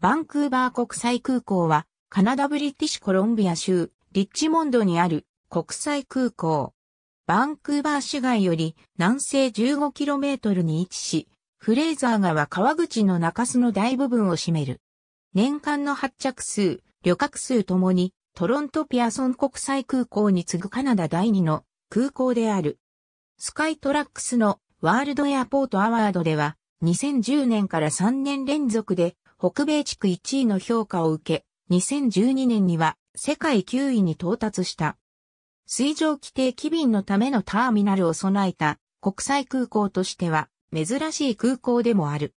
バンクーバー国際空港は、カナダブリティッシュコロンビア州、リッチモンドにある国際空港。バンクーバー市街より南西 15km に位置し、フレーザー川川口の中州の大部分を占める。年間の発着数、旅客数ともに、トロントピアソン国際空港に次ぐカナダ第2の空港である。スカイトラックスのワールドエアポートアワードでは、2010年から3年連続で北米地区1位の評価を受け、2012年には世界9位に到達した。水上規定機便のためのターミナルを備えた国際空港としては珍しい空港でもある。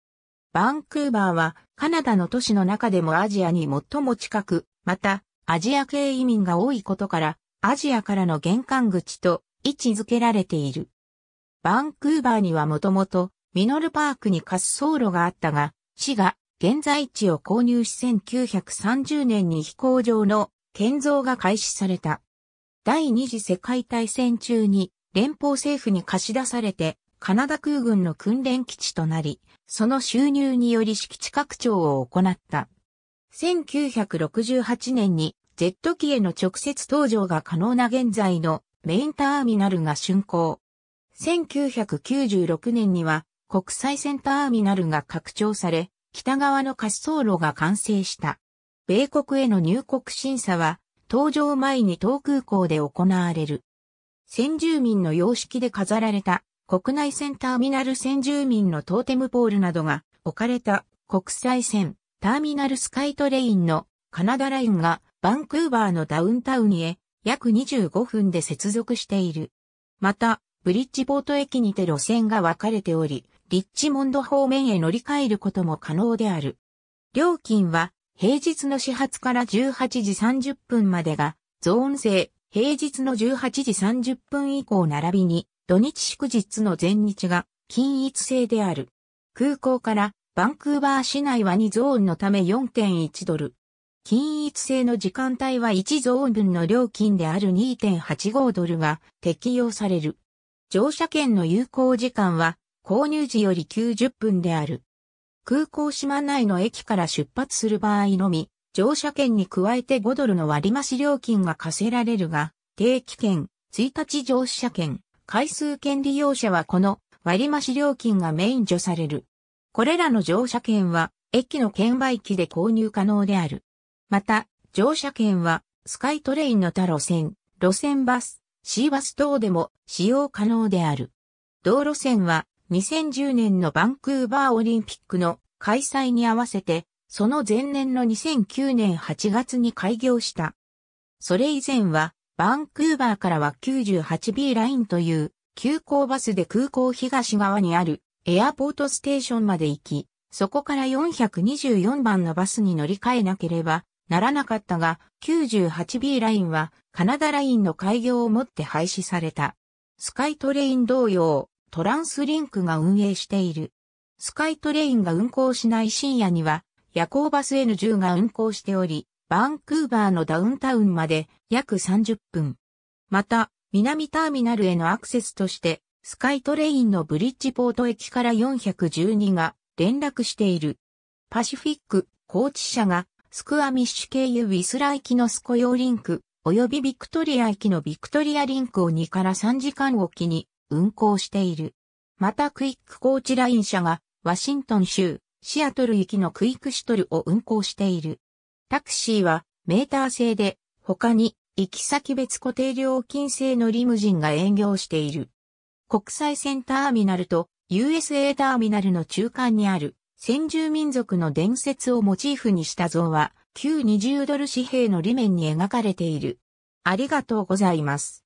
バンクーバーはカナダの都市の中でもアジアに最も近く、またアジア系移民が多いことからアジアからの玄関口と位置づけられている。バンクーバーにはもともとミノルパークに滑走路があったが、市が現在地を購入し1930年に飛行場の建造が開始された。第二次世界大戦中に連邦政府に貸し出されてカナダ空軍の訓練基地となり、その収入により敷地拡張を行った。1968年にジェット機への直接搭乗が可能な現在のメインターミナルが竣工。1996年には国際線ターミナルが拡張され、北側の滑走路が完成した。米国への入国審査は、搭乗前に東空港で行われる。先住民の様式で飾られた国内線ターミナル先住民のトーテムポールなどが置かれた国際線ターミナルスカイトレインのカナダラインがバンクーバーのダウンタウンへ約25分で接続している。また、ブリッジポート駅にて路線が分かれており、リッチモンド方面へ乗り換えることも可能である。料金は、平日の始発から18時30分までが、ゾーン制、平日の18時30分以降並びに、土日祝日の前日が、均一制である。空港から、バンクーバー市内は2ゾーンのため4.1ドル。均一制の時間帯は1ゾーン分の料金である2.85ドルが適用される。乗車券の有効時間は購入時より90分である。空港島内の駅から出発する場合のみ、乗車券に加えて5ドルの割増料金が課せられるが、定期券、1日乗車券、回数券利用者はこの割増料金が免除される。これらの乗車券は、駅の券売機で購入可能である。また、乗車券は、スカイトレインの他路線、路線バス、シーバス等でも使用可能である。道路線は、2010年のバンクーバーオリンピックの開催に合わせて、その前年の2009年8月に開業した。それ以前は、バンクーバーからは 98B ラインという急行バスで空港東側にあるエアポートステーションまで行き、そこから424番のバスに乗り換えなければならなかったが、98B ラインはカナダラインの開業をもって廃止された。スカイトレイン同様、トランスリンクが運営している。スカイトレインが運行しない深夜には、夜行バス N10 が運行しており、バンクーバーのダウンタウンまで約30分。また、南ターミナルへのアクセスとして、スカイトレインのブリッジポート駅から412が連絡している。パシフィック、高知社が、スクアミッシュ経由ウィスラ行きのスコヨーリンク、及びビクトリア行きのビクトリアリンクを2から3時間おきに運行している。またクイックコーチライン社がワシントン州シアトル行きのクイックシトルを運行している。タクシーはメーター制で他に行き先別固定料金制のリムジンが営業している。国際線ターミナルと USA ターミナルの中間にある先住民族の伝説をモチーフにした像は旧20ドル紙幣の裏面に描かれている。ありがとうございます。